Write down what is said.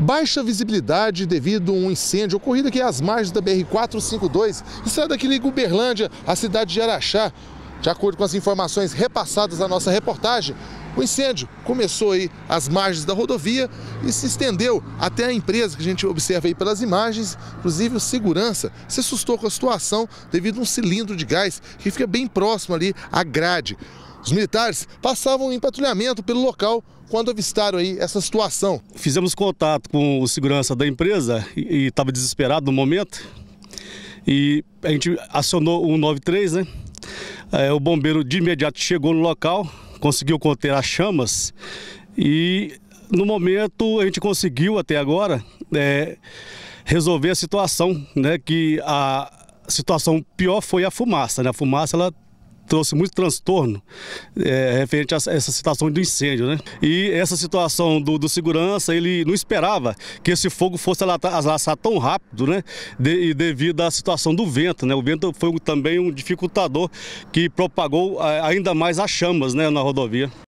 Baixa visibilidade devido a um incêndio ocorrido aqui às margens da BR-452, estrada que liga Uberlândia à cidade de Araxá. De acordo com as informações repassadas na nossa reportagem, o incêndio começou aí às margens da rodovia e se estendeu até a empresa que a gente observa aí pelas imagens. Inclusive o segurança se assustou com a situação devido a um cilindro de gás que fica bem próximo ali à grade. Os militares passavam em patrulhamento pelo local quando avistaram aí essa situação. Fizemos contato com o segurança da empresa e estava desesperado no momento. E a gente acionou o 193, né? É, o bombeiro de imediato chegou no local, conseguiu conter as chamas e no momento a gente conseguiu até agora é, resolver a situação, né? Que a situação pior foi a fumaça, né? A fumaça ela trouxe muito transtorno é, referente a essa situação do incêndio, né? E essa situação do, do segurança, ele não esperava que esse fogo fosse alastrar tão rápido, né? De, devido à situação do vento, né? O vento foi também um dificultador que propagou é, ainda mais as chamas, né, na rodovia.